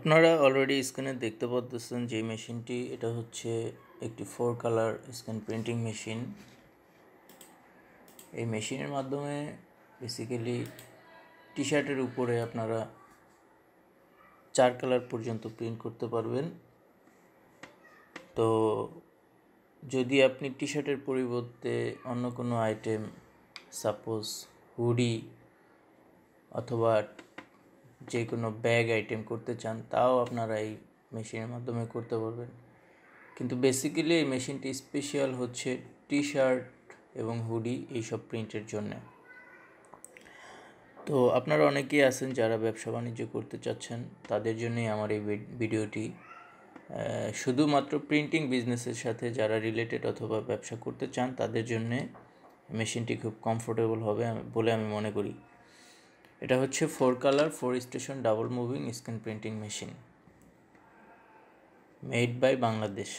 আপনারা অলরেডি স্ক্রিনে দেখতে পাচ্ছেন যে মেশিনটি এটা হচ্ছে একটি four colour screen printing machine এই মেশিনের মাধ্যমে বেসিক্যালি টি শার্টের উপরে আপনারা চার কালার পর্যন্ত প্রিন্ট করতে পারবেন তো যদি আপনি টি শার্টের পরিবর্তে অন্য কোনো আইটেম সাপোজ হুডি অথবা যে কোনো ব্যাগ আইটেম করতে চান তাও আপনারা এই মেশিনের মাধ্যমে করতে পারবেন কিন্তু বেসিক্যালি এই মেশিনটি স্পেশাল হচ্ছে টি শার্ট এবং হুডি এইসব প্রিন্টের জন্যে তো আপনারা অনেকেই আছেন যারা ব্যবসা বাণিজ্য করতে চাচ্ছেন তাদের জন্যই আমার এই ভিডিওটি শুধুমাত্র প্রিন্টিং বিজনেসের সাথে যারা রিলেটেড অথবা ব্যবসা করতে চান তাদের জন্যে মেশিনটি খুব কমফোর্টেবল হবে বলে আমি মনে করি এটা হচ্ছে four colour four station double moving screen printing machine made by Bangladesh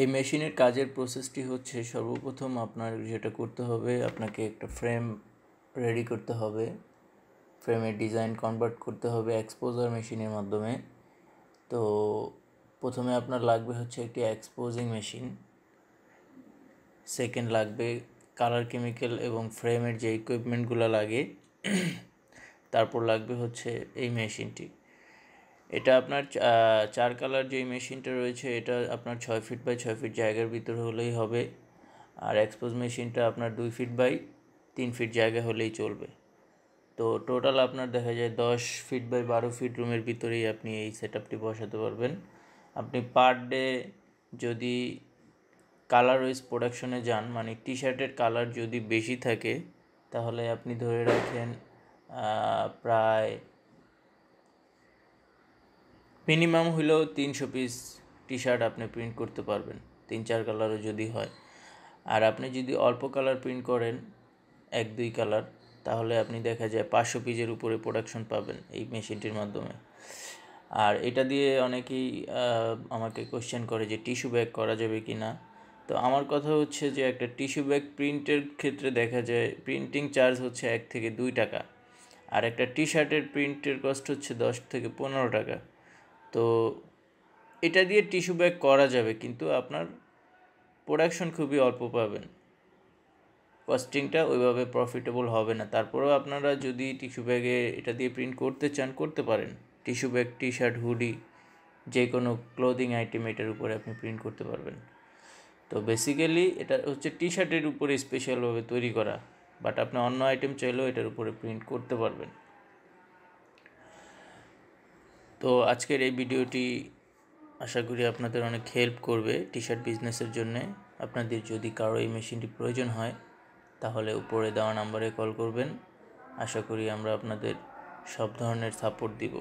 এই মেশিনের কাজের প্রসেসটি হচ্ছে সর্বপ্রথম আপনার যেটা করতে হবে আপনাকে একটা ফ্রেম রেডি করতে হবে ফ্রেমের ডিজাইন কনভার্ট করতে হবে এক্সপোজার মেশিনের মাধ্যমে তো প্রথমে আপনার লাগবে হচ্ছে একটি এক্সপোজিং মেশিন সেকেন্ড লাগবে কালার কেমিক্যাল এবং ফ্রেমের যে ইকুইপমেন্টগুলো লাগে তারপর লাগবে হচ্ছে এই মেশিনটি এটা আপনার চার কালার যেই মেশিনটা রয়েছে এটা আপনার ছয় ফিট বাই ছয় ফিট জায়গার ভিতরে হলেই হবে আর এক্সপোজ মেশিনটা আপনার দুই ফিট বাই তিন ফিট জায়গা হলেই চলবে তো টোটাল আপনার দেখা যায় দশ ফিট বাই বারো ফিট রুমের ভিতরেই আপনি এই সেট বসাতে পারবেন আপনি পার ডে যদি কালার ওয়েজ প্রোডাকশনে যান মানে টি শার্টের কালার যদি বেশি থাকে তাহলে আপনি ধরে রাখেন প্রায় মিনিমাম হলেও তিনশো পিস টি শার্ট আপনি প্রিন্ট করতে পারবেন তিন চার কালারও যদি হয় আর আপনি যদি অল্প কালার প্রিন্ট করেন এক দুই কালার তাহলে আপনি দেখা যায় পাঁচশো পিজের উপরে প্রোডাকশন পাবেন এই মেশিনটির মাধ্যমে আর এটা দিয়ে অনেকেই আমাকে কোশ্চেন করে যে টিস্যু ব্যাগ করা যাবে কি না তো আমার কথা হচ্ছে যে একটা টিস্যু ব্যাগ প্রিন্টের ক্ষেত্রে দেখা যায় প্রিন্টিং চার্জ হচ্ছে এক থেকে দুই টাকা আর একটা টি শার্টের প্রিন্টের কস্ট হচ্ছে দশ থেকে পনেরো টাকা তো এটা দিয়ে টিস্যু ব্যাগ করা যাবে কিন্তু আপনার প্রোডাকশন খুবই অল্প পাবেন কস্টিংটা ওইভাবে প্রফিটেবল হবে না তারপরেও আপনারা যদি টিস্যু ব্যাগে এটা দিয়ে প্রিন্ট করতে চান করতে পারেন tissue bag T shirt hoodie যে কোনো ক্লোদিং আইটেম এটার উপরে আপনি প্রিন্ট করতে পারবেন তো বেসিক্যালি এটা হচ্ছে টি শার্টের উপরে স্পেশালভাবে তৈরি করা বাট আপনি অন্য আইটেম চাইলেও এটার উপরে প্রিন্ট করতে পারবেন তো আজকের এই ভিডিওটি আশা করি আপনাদের অনেক হেল্প করবে টি শার্ট বিজনেসের জন্যে আপনাদের যদি কারো এই মেশিনটি প্রয়োজন হয় তাহলে উপরে দেওয়া নাম্বারে কল করবেন আশা করি আমরা আপনাদের সব ধরনের সাপোর্ট দিব